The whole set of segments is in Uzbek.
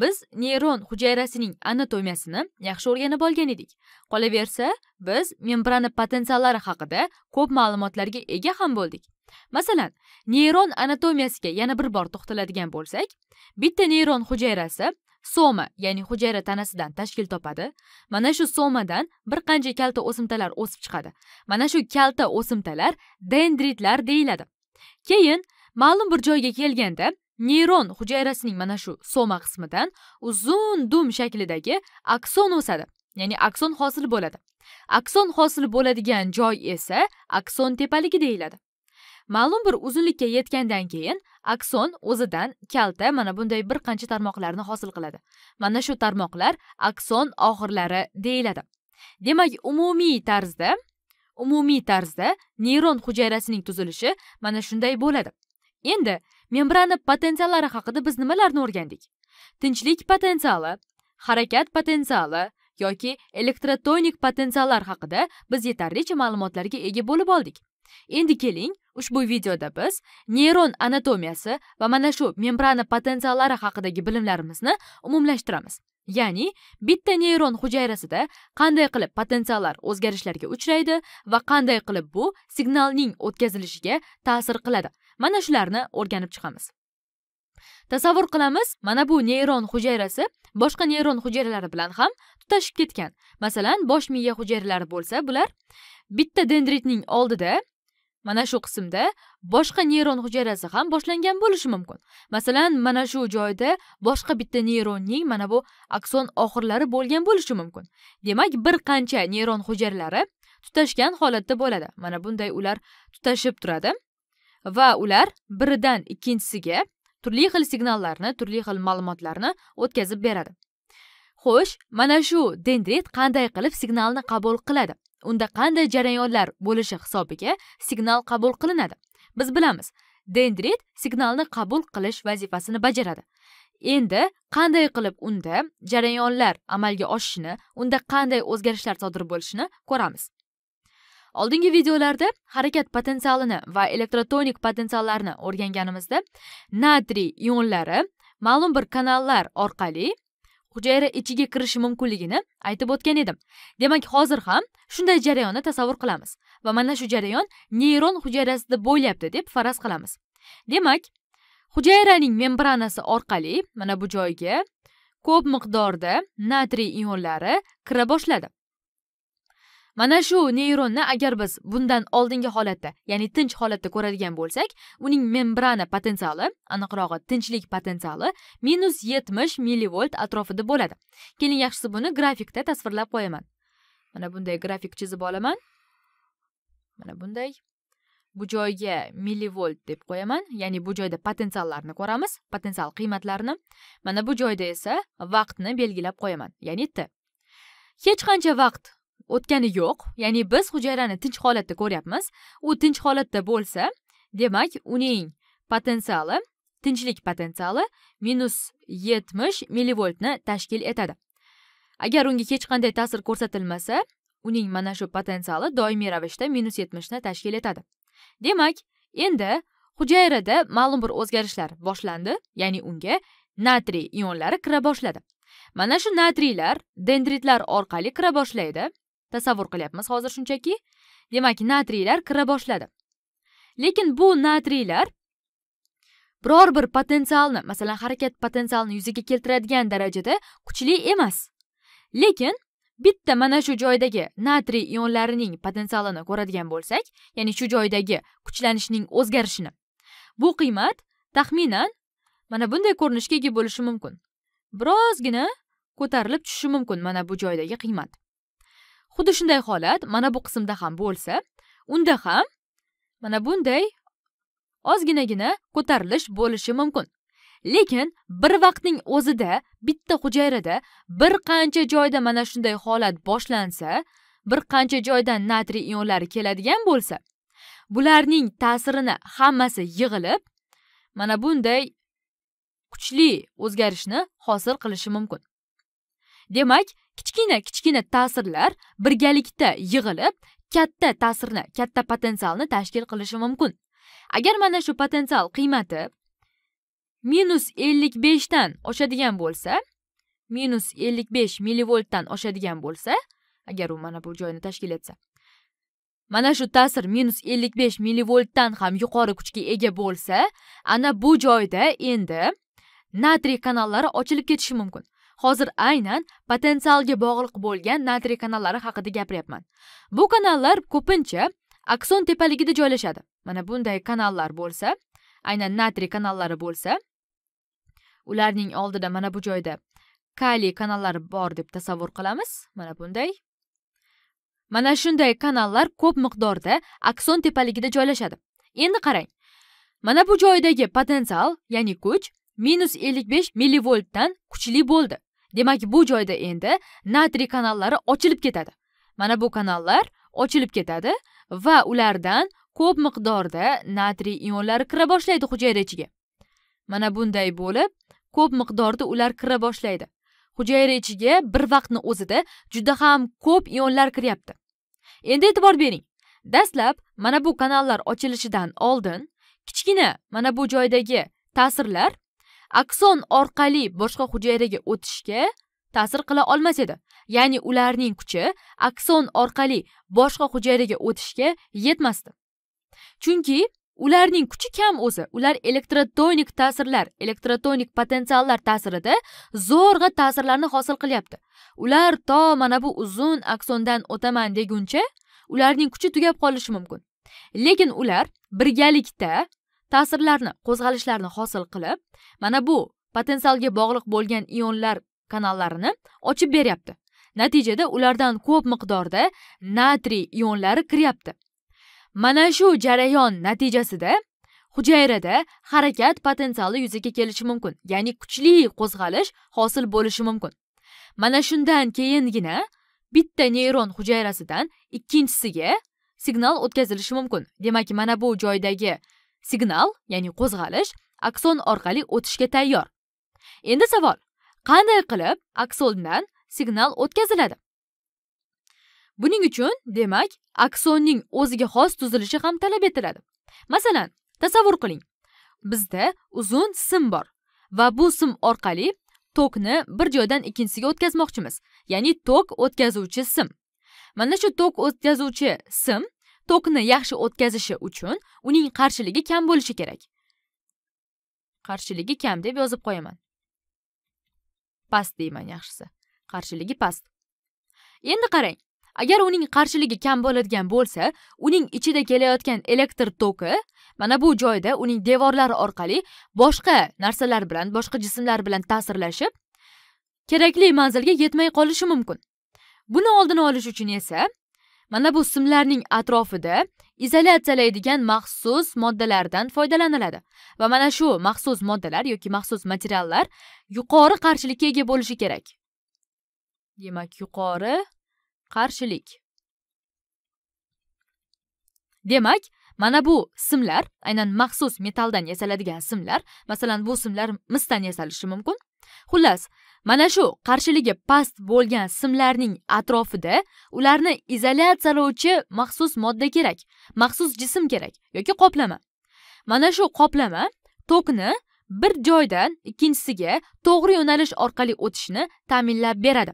biz neyron hujayrasining anatomiyasini yaxshi o'rganib olgan edik qolaversa biz membrana potensiallari haqida ko'p ma'lumotlarga ega ham bo'ldik masalan neyron anatomiyasiga yana bir bor to'xtaladigan bo'lsak bitta neyron hujayrasi soma ya'ni hujayra tanasidan tashkil topadi mana shu somadan bir qancha kalta o'simtalar o'sib chiqadi mana shu kalta o'simtalar dendritlar deyiladi keyin ma'lum bir joyga kelganda neyron hujayrasining mana shu soma qismidan uzun dum shaklidagi akson o'sadi ya'ni akson hosil bo'ladi akson hosil bo'ladigan joy esa akson tepaligi deyiladi ma'lum bir uzunlikka yetgandan keyin akson o'zidan kalta mana bunday bir qancha tarmoqlarni hosil qiladi mana shu tarmoqlar akson oxirlari deyiladi demak umumiy tarzda umumiy tarzda neyron hujayrasining tuzilishi mana shunday bo'ladi endi membrana potensiallari haqida biz nimalarni o'rgandik tinchlik potensiali harakat potensiali yoki elektrotonik potensiallar haqida biz yetarlicha ma'lumotlarga ega bo'lib oldik endi keling ushbu videoda biz neyron anatomiyasi va mana shu membrana potensiallari haqidagi bilimlarimizni umumlashtiramiz ya'ni bitta neyron hujayrasida qanday qilib potensiallar o'zgarishlarga uchraydi va qanday qilib bu signalning o'tkazilishiga ta'sir qiladi mana shularni o'rganib chiqamiz tasavvur qilamiz mana bu neyron hujayrasi boshqa neyron hujayralari bilan ham tutashib ketgan masalan bosh miya hujayralari bo'lsa bular bitta dendritning oldida mana shu qismda boshqa neyron hujayrasi ham boshlangan bo'lishi mumkin masalan mana shu joyda boshqa bitta neyronning mana bu akson oxirlari bo'lgan bo'lishi mumkin demak bir qancha neyron hujayralari tutashgan holatda bo'ladi mana bunday ular tutashib turadi va ular biridan ikkinchisiga turli xil signallarni turli xil ma'lumotlarni o'tkazib beradi xo'sh mana shu dendrit qanday qilib signalni qabul qiladi unda qanday jarayonlar bo'lishi hisobiga signal qabul qilinadi biz bilamiz dendrit signalni qabul qilish vazifasini bajaradi endi qanday qilib unda jarayonlar amalga oshishini unda qanday o'zgarishlar sodir bo'lishini ko'ramiz oldingi videolarda harakat potensialini va elektrotonik potensiallarni o'rganganimizda natriy ionlari ma'lum bir kanallar orqali hujayra ichiga kirishi mumkinligini aytib o'tgan edim demak hozir ham shunday jarayonni tasavvur qilamiz va mana shu jarayon neyron hujayrasida bo'lyapti deb faraz qilamiz demak hujayraning membranasi orqali mana bu joyga ko'p miqdorda natriy ionlari kira boshladi mana shu neyronni agar biz bundan oldingi holatda ya'ni tinch holatda ko'radigan bo'lsak uning membrana potensiali aniqrog'i tinchlik potensiali minus yetmish millivolt atrofida bo'ladi keling yaxshisi buni grafikda tasvirlab qo'yaman mana bunday grafik chizib olaman mana bunday bu joyga millivolt deb qo'yaman ya'ni bu joyda potensiallarni ko'ramiz potensial qiymatlarini mana bu joyda esa vaqtni belgilab qo'yaman ya'ni t hech qancha vaqt o'tgani yo'q ya'ni biz hujayrani tinch holatda ko'ryapmiz u tinch holatda bo'lsa demak uning potensiali tinchlik potensiali minus yetmish millivoltni tashkil etadi agar unga hech qanday ta'sir ko'rsatilmasa uning mana shu potensiali doimiy ravishda minus yetmishni tashkil etadi demak endi hujayrada ma'lum bir o'zgarishlar boshlandi ya'ni unga natriy ionlari kira boshladi mana shu natriylar dendritlar orqali kira boshlaydi tasavvur qilyapmiz hozir shunchaki demak natriylar kira boshladi lekin bu natriylar biror bir potensialni masalan harakat potensialini yuzaga keltiradigan darajada kuchli emas lekin bitta mana shu joydagi natriy ionlarining potensialini ko'radigan bo'lsak ya'ni shu joydagi kuchlanishning o'zgarishini bu qiymat taxminan mana bunday ko'rinishga ega bo'lishi mumkin birozgina ko'tarilib tushishi mumkin mana bu joydagi qiymat xuddi shunday holat mana bu qismda ham bo'lsa unda ham mana bunday ozginagina ko'tarilish bo'lishi mumkin lekin bir vaqtning o'zida bitta hujayrada bir qancha joyda mana shunday holat boshlansa bir qancha joydan natriy ionlari keladigan bo'lsa bularning ta'sirini hammasi yig'ilib mana bunday kuchli o'zgarishni hosil qilishi mumkin demak kichkina kichkina ta'sirlar birgalikda yig'ilib katta ta'sirni katta potensialni tashkil qilishi mumkin agar mana shu potensial qiymati minus ellik beshdan oshadigan bo'lsa minus ellik besh millivoltdan oshadigan bo'lsa agar u mana bu joyni tashkil etsa mana shu ta'sir minus ellik besh millivoltdan ham yuqori kuchga ega bo'lsa ana bu joyda endi natriy kanallari ochilib ketishi mumkin hozir aynan potensialga bog'liq bo'lgan natriy kanallari haqida gapiryapman bu kanallar ko'pincha akson tepaligida joylashadi mana bunday kanallar bo'lsa aynan natriy kanallari bo'lsa ularning oldida mana bu joyda kaliy kanallari bor deb tasavvur qilamiz mana bunday mana shunday kanallar ko'p miqdorda akson tepaligida joylashadi endi qarang mana bu joydagi potensial ya'ni kuch minus ellik besh millivoltdan kuchli bo'ldi demak bu joyda endi natriy kanallari ochilib ketadi mana bu kanallar ochilib ketadi va ulardan ko'p miqdorda natriy ionlari kira boshlaydi hujayra ichiga mana bunday bo'lib ko'p miqdorda ular kira boshlaydi hujayra ichiga bir vaqtni o'zida juda ham ko'p ionlar kiryapti endi e'tibor bering dastlab mana bu kanallar ochilishidan oldin kichkina mana bu joydagi ta'sirlar akson orqali boshqa hujayraga o'tishga ta'sir qila olmas edi ya'ni ularning kuchi akson orqali boshqa hujayraga o'tishga yetmasdi chunki ularning kuchi kam o'zi ular elektrotonik ta'sirlar elektrotonik potensiallar ta'sirida zo'rg'a ta'sirlarni hosil qilyapti ular to mana bu uzun aksondan o'taman deguncha ularning kuchi tugab qolishi mumkin lekin ular birgalikda ta'sirlarni qo'zg'alishlarni hosil qilib mana bu potensialga bog'liq bo'lgan ionlar kanallarini ochib beryapti natijada ulardan ko'p miqdorda natriy ionlari kiryapti mana shu jarayon natijasida hujayrada harakat potensiali yuzaga kelishi mumkin ya'ni kuchli qo'zg'alish hosil bo'lishi mumkin mana shundan keyingina bitta neyron hujayrasidan ikkinchisiga signal o'tkazilishi mumkin demak mana bu joydagi signal ya'ni qo'zg'alish akson orqali o'tishga tayyor endi savol qanday qilib aksondan signal o'tkaziladi buning uchun demak aksonning o'ziga xos tuzilishi ham talab etiladi masalan tasavvur qiling bizda uzun sim bor va bu sim orqali tokni bir joydan ikkinchisiga o'tkazmoqchimiz ya'ni tok o'tkazuvchi sim mana shu tok o'tkazuvchi sim tokni yaxshi o'tkazishi uchun uning qarshiligi kam bo'lishi kerak qarshiligi kam deb yozib qo'yaman past deyman yaxshisi qarshiligi past endi qarang agar uning qarshiligi kam bo'ladigan bo'lsa uning ichida kelayotgan elektr toki mana bu joyda uning devorlari orqali boshqa narsalar bilan boshqa jismlar bilan ta'sirlashib kerakli manzilga yetmay qolishi mumkin buni oldini olish uchun esa mana bu simlarning atrofida izolyatsiyalaydigan maxsus moddalardan foydalaniladi va mana shu maxsus moddalar yoki maxsus materiallar yuqori qarshilikka ega bo'lishi kerak demak yuqori qarshilik demak mana bu simlar aynan maxsus metalldan yasaladigan simlar masalan bu simlar misdan yasalishi mumkin xullas mana shu qarshiligi past bo'lgan simlarning atrofida ularni izolyatsiyalovchi maxsus modda kerak maxsus jism kerak yoki qoplama mana shu qoplama tokni bir joydan ikkinchisiga to'g'ri yo'nalish orqali o'tishni ta'minlab beradi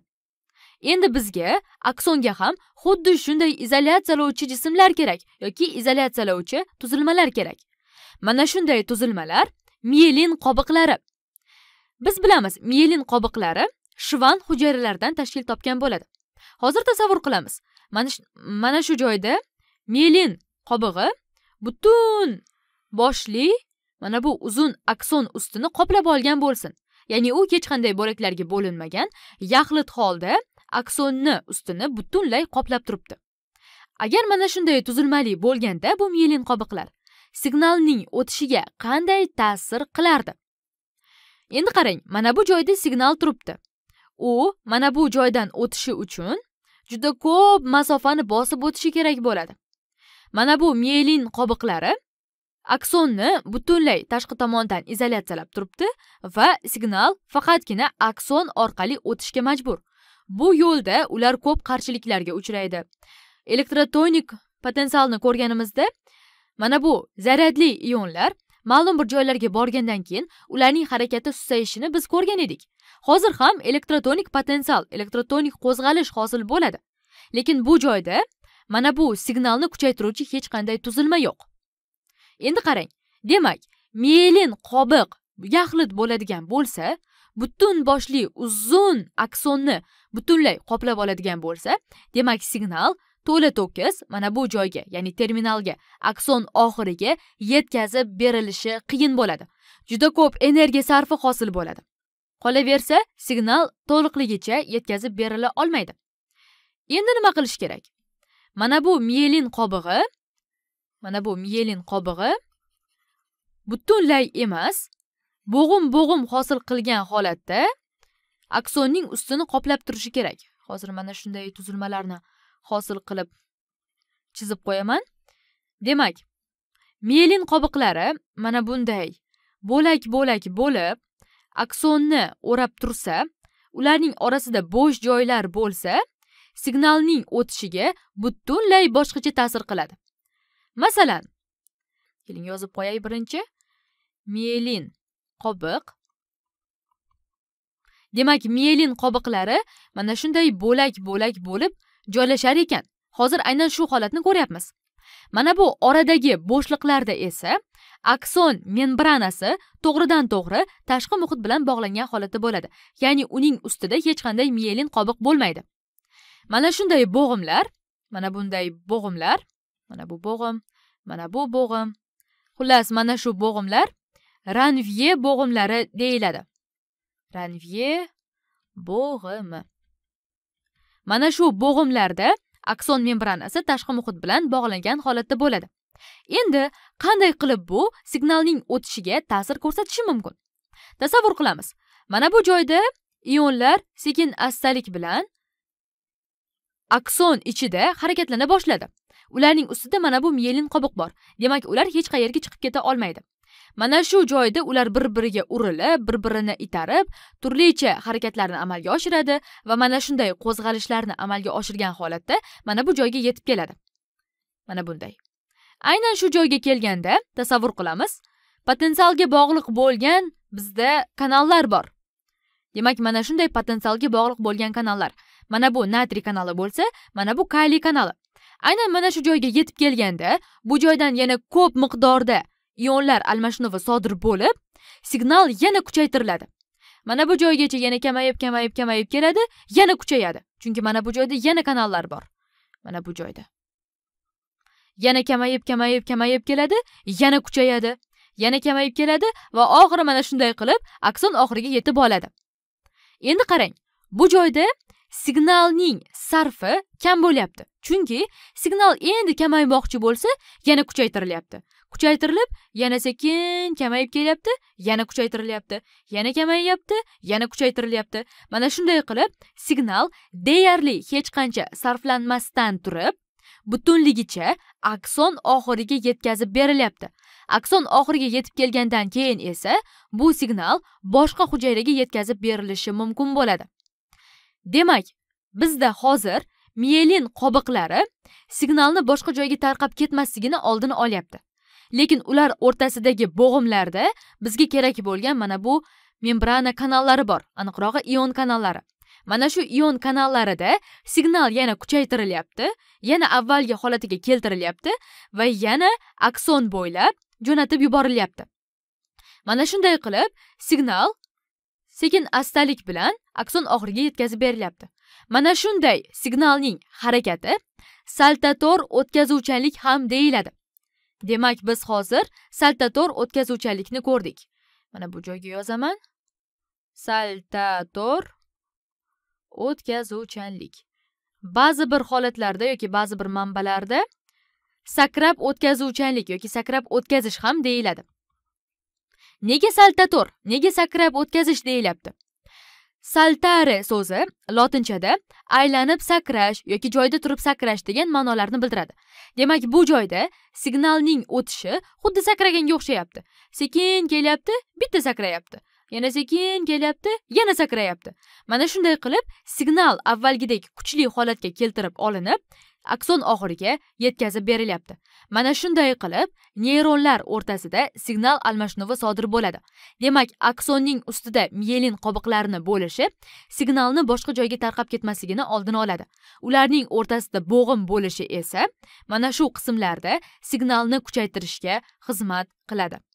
endi bizga aksonga ham xuddi shunday izolyatsiyalovchi jismlar kerak yoki izolyatsiyalovchi tuzilmalar kerak mana shunday tuzilmalar mielin qobiqlari biz bilamiz miyelin qobiqlari shvan hujayralaridan tashkil topgan bo'ladi hozir tasavvur qilamiz mana shu joyda miyelin qobig'i butun boshli mana bu uzun akson ustini qoplab olgan bo'lsin ya'ni u hech qanday bo'laklarga bo'linmagan yaxlit holda aksonni ustini butunlay qoplab turibdi agar mana shunday tuzilmali bo'lganda bu miyelin qobiqlar signalning o'tishiga qanday ta'sir qilardi endi qarang mana bu joyda signal turibdi u mana bu joydan o'tishi uchun juda ko'p masofani bosib o'tishi kerak bo'ladi mana bu mielin qobiqlari aksonni butunlay tashqi tomondan izolyatsiyalab turibdi va signal faqatgina akson orqali o'tishga majbur bu yo'lda ular ko'p qarshiliklarga uchraydi elektrotonik potensialni ko'rganimizda mana bu zaryadli ionlar ma'lum bir joylarga borgandan keyin ularning harakati susayishini biz ko'rgan edik hozir ham elektrotonik potensial elektrotonik qo'zg'alish hosil bo'ladi lekin bu joyda mana bu signalni kuchaytiruvchi hech qanday tuzilma yo'q endi qarang demak mielin qobiq yaxlit bo'ladigan bo'lsa butun boshli uzun aksonni butunlay qoplab oladigan bo'lsa demak signal to'la to'kis mana bu joyga ya'ni terminalga akson oxiriga yetkazib berilishi qiyin bo'ladi juda ko'p energiya sarfi hosil bo'ladi qolaversa signal to'liqligicha yetkazib berila olmaydi endi nima qilish kerak mana bu miyelin qobig'i mana bu miyelin qobig'i butunlay emas bo'g'im bo'g'im hosil qilgan holatda aksonning ustini qoplab turishi kerak hozir mana shunday tuzilmalarni hosil qilib chizib qo'yaman demak mielin qobiqlari mana bunday bo'lak bo'lak bo'lib aksonni o'rab tursa ularning orasida bo'sh joylar bo'lsa signalning o'tishiga butunlay boshqacha ta'sir qiladi masalan keling yozib qo'yay birinchi melin qobiq demak melin qobiqlari mana shunday bo'lak bo'lak bo'lib joylashar ekan hozir aynan shu holatni ko'ryapmiz mana bu oradagi bo'shliqlarda esa akson membranasi to'g'ridan to'g'ri tashqi muhit bilan bog'langan holatda bo'ladi ya'ni uning ustida hech qanday miyelin qobiq bo'lmaydi mana shunday bo'g'imlar mana bunday bo'g'imlar mana bu bo'g'im mana bu bo'g'im xullas mana shu bo'g'imlar ranvye bo'g'imlari deyiladi ranvye bo'g'imi mana shu bo'g'imlarda akson membranasi tashqi muhit bilan bog'langan holatda bo'ladi endi qanday qilib bu signalning o'tishiga ta'sir ko'rsatishi mumkin tasavvur qilamiz mana bu joyda ionlar sekin astalik bilan akson ichida harakatlana boshladi ularning ustida mana bu mielin qobiq bor demak ular hech qayerga chiqib keta olmaydi mana shu joyda ular bir biriga urilib bir birini itarib turlicha harakatlarni amalga oshiradi va mana shunday qo'zg'alishlarni amalga oshirgan holatda mana bu joyga yetib keladi mana bunday aynan shu joyga kelganda tasavvur qilamiz potensialga bog'liq bo'lgan bizda kanallar bor demak mana shunday potensialga bog'liq bo'lgan kanallar mana bu natriy kanali bo'lsa mana bu kaliy kanali aynan mana shu joyga yetib kelganda bu joydan yana ko'p miqdorda ionlar almashinuvi sodir bo'lib signal yana kuchaytiriladi mana bu joygacha yana kamayib kamayib kamayib keladi yana kuchayadi chunki mana bu joyda yana kanallar bor mana bu joyda yana kamayib kamayib kamayib keladi yana kuchayadi yana kamayib keladi va oxiri mana shunday qilib akson oxiriga yetib oladi endi qarang bu joyda signalning sarfi kam bo'lyapti chunki signal endi kamaymoqchi bo'lsa yana kuchaytirilyapti kuchaytirilib yana sekin kamayib kelyapti yana kuchaytirilyapti yana kamayyapti yana kuchaytirilyapti mana shunday qilib signal deyarli hech qancha sarflanmasdan turib butunligicha akson oxiriga yetkazib berilyapti akson oxiriga yetib kelgandan keyin esa bu signal boshqa hujayraga yetkazib berilishi mumkin bo'ladi demak bizda hozir miyelin qobiqlari signalni boshqa joyga tarqab ketmasligini oldini olyapti lekin ular o'rtasidagi bo'g'imlarda bizga kerak bo'lgan mana bu membrana kanallari bor aniqrog'i ion kanallari mana shu ion kanallarida signal yana kuchaytirilyapti yana avvalgi holatiga keltirilyapti va yana akson bo'ylab jo'natib yuborilyapti mana shunday qilib signal sekin astalik bilan akson oxiriga yetkazib berilyapti mana shunday signalning harakati saltator o'tkazuvchanlik ham deyiladi demak biz hozir saltator o'tkazuvchanlikni ko'rdik mana bu joyga yozaman saltator o'tkazuvchanlik ba'zi bir holatlarda yoki ba'zi bir manbalarda sakrab o'tkazuvchanlik yoki sakrab o'tkazish ham deyiladi nega saltator nega sakrab o'tkazish deyilyapti saltare so'zi lotinchada aylanib sakrash yoki joyda turib sakrash degan ma'nolarni bildiradi demak bu joyda signalning o'tishi xuddi sakraganga o'xshayapti sekin kelyapti bitta sakrayapti yana sekin kelyapti yana sakrayapti mana shunday qilib signal avvalgidek kuchli holatga keltirib olinib akson oxiriga yetkazib berilyapti mana shunday qilib neyronlar o'rtasida signal almashinuvi sodir bo'ladi demak aksonning ustida miyelin qobiqlarini bo'lishib signalni boshqa joyga tarqab ketmasligini oldini oladi ularning o'rtasida bo'g'im bo'lishi esa mana shu qismlarda signalni kuchaytirishga xizmat qiladi